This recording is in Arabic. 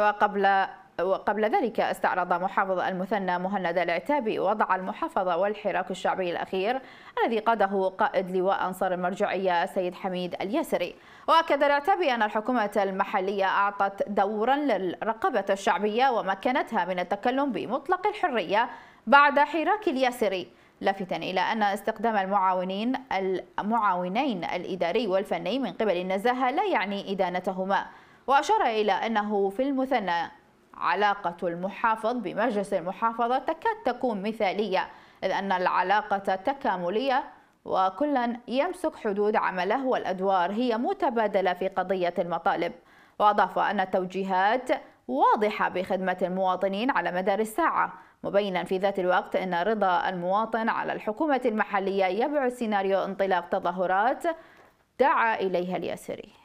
وقبل وقبل ذلك استعرض محافظ المثنى مهند العتابي وضع المحافظة والحراك الشعبي الأخير الذي قاده قائد لواء أنصار المرجعية سيد حميد اليسري وأكد العتابي أن الحكومة المحلية أعطت دورا للرقابة الشعبية ومكنتها من التكلم بمطلق الحرية بعد حراك اليسري لافتا إلى أن استخدام المعاونين المعاونين الإداري والفني من قبل النزاهة لا يعني إدانتهما وأشار إلى أنه في المثنى علاقة المحافظ بمجلس المحافظة تكاد تكون مثالية إذ أن العلاقة تكاملية وكلا يمسك حدود عمله والأدوار هي متبادلة في قضية المطالب وأضاف أن التوجيهات واضحة بخدمة المواطنين على مدار الساعة مبينا في ذات الوقت أن رضا المواطن على الحكومة المحلية يبعث سيناريو انطلاق تظاهرات دعا إليها الياسري